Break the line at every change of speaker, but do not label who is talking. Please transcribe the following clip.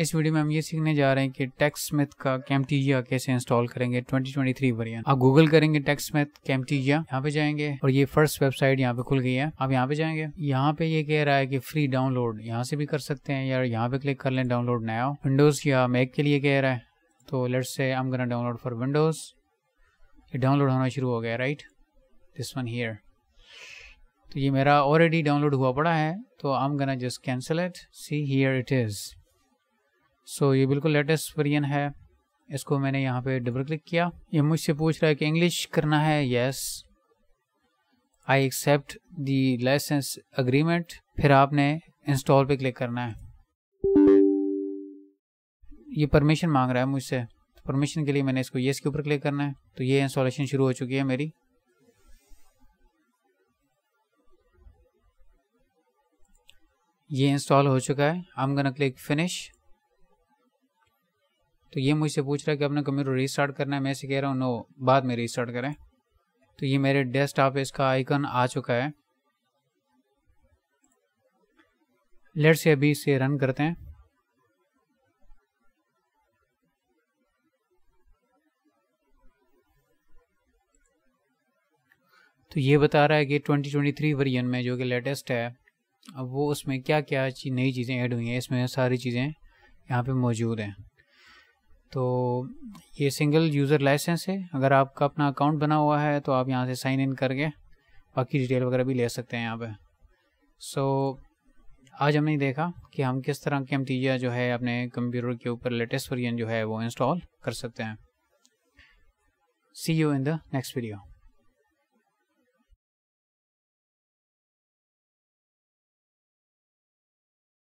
इस वीडियो में हम ये सीखने जा रहे हैं कि टेक्स स्मिथ का कैमटीजिया कैसे इंस्टॉल करेंगे 2023 वर्जन आप गूगल करेंगे टेक्स स्मिथ कैमटीजिया यहाँ पे जाएंगे और ये फर्स्ट वेबसाइट यहाँ पे खुल गई है आप यहाँ पे जाएंगे यहाँ पे ये कह रहा है कि फ्री डाउनलोड यहाँ से भी कर सकते हैं यार यहाँ पे क्लिक कर लें डाउनलोड नया विंडोज या मैक के लिए कह रहा है तो let's say I'm um download for Windows ये डाउनलोड होना शुरू हो गया राइट दिस वन हियर तो ये मेरा ऑलरेडी डाउनलोड हुआ पड़ा है तो I'm gonna just cancel it see here it is so ये बिल्कुल लेटेस्ट वेरियन है इसको मैंने यहाँ पे डबल क्लिक किया ये मुझसे पूछ रहा है कि इंग्लिश करना है yes I accept the license agreement फिर आपने इंस्टॉल पे क्लिक करना है ये परमिशन मांग रहा है मुझसे तो परमिशन के लिए मैंने इसको येस के ऊपर क्लिक करना है तो ये इंस्टॉलेशन शुरू हो चुकी है मेरी ये इंस्टॉल हो चुका है I am gonna click finish तो ये मुझसे पूछ रहा है कि अपना कंप्यूटर रिस्टार्ट करना है मैं इसे कह रहा हूँ नो बाद में रिस्टार्ट करें तो ये मेरे टॉप इसका आइकन आ चुका है लेट से अभी इसे रन करते हैं तो ये बता रहा है कि 2023 वर्जन में जो कि लेटेस्ट है अब वो उसमें क्या क्या नई चीज़ें ऐड हुई हैं इसमें सारी चीज़ें यहाँ पे मौजूद हैं तो ये सिंगल यूज़र लाइसेंस है अगर आपका अपना अकाउंट बना हुआ है तो आप यहाँ से साइन इन करके बाकी डिटेल वगैरह भी ले सकते हैं यहाँ पे सो so, आज हमने देखा कि हम किस तरह के नतीजा जो है अपने कंप्यूटर के ऊपर लेटेस्ट वर्जन जो है वो इंस्टॉल कर सकते हैं see you in the next video